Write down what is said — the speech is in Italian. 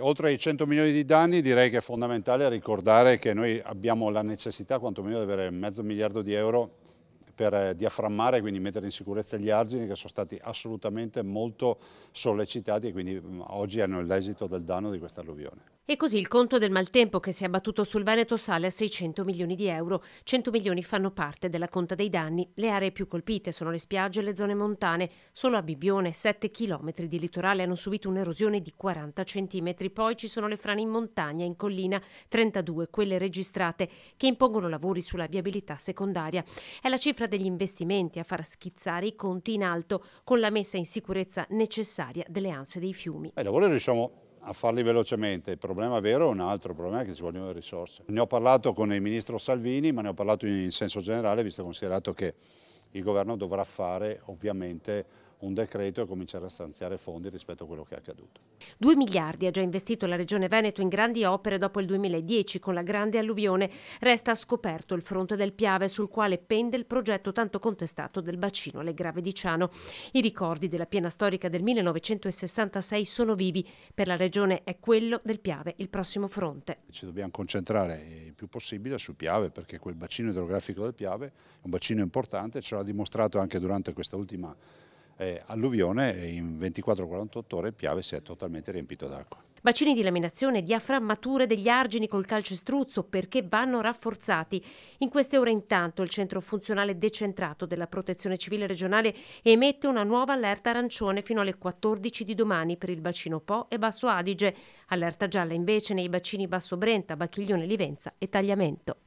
Oltre ai 100 milioni di danni direi che è fondamentale ricordare che noi abbiamo la necessità quantomeno di avere mezzo miliardo di euro per eh, diaframmare, e quindi mettere in sicurezza gli argini che sono stati assolutamente molto sollecitati e quindi mm, oggi hanno l'esito del danno di questa alluvione. E così il conto del maltempo che si è abbattuto sul Veneto sale a 600 milioni di euro. 100 milioni fanno parte della conta dei danni. Le aree più colpite sono le spiagge e le zone montane. Solo a Bibione 7 chilometri di litorale hanno subito un'erosione di 40 centimetri. Poi ci sono le frane in montagna e in collina, 32 quelle registrate, che impongono lavori sulla viabilità secondaria. È la cifra degli investimenti a far schizzare i conti in alto con la messa in sicurezza necessaria delle anse dei fiumi. I lavori riusciamo a farli velocemente. Il problema vero è un altro, il problema è che ci vogliono risorse. Ne ho parlato con il ministro Salvini, ma ne ho parlato in senso generale, visto considerato che il governo dovrà fare ovviamente un decreto e cominciare a stanziare fondi rispetto a quello che è accaduto. 2 miliardi ha già investito la Regione Veneto in grandi opere dopo il 2010 con la grande alluvione. Resta scoperto il fronte del Piave sul quale pende il progetto tanto contestato del bacino alle Grave di Ciano. I ricordi della piena storica del 1966 sono vivi. Per la Regione è quello del Piave il prossimo fronte. Ci dobbiamo concentrare il più possibile sul Piave perché quel bacino idrografico del Piave è un bacino importante, ce l'ha dimostrato anche durante questa ultima eh, alluvione e in 24-48 ore il Piave si è totalmente riempito d'acqua. Bacini di laminazione, diaframmature degli argini col calcestruzzo perché vanno rafforzati. In queste ore intanto il centro funzionale decentrato della protezione civile regionale emette una nuova allerta arancione fino alle 14 di domani per il bacino Po e Basso Adige, allerta gialla invece nei bacini Basso Brenta, Bacchiglione Livenza e Tagliamento.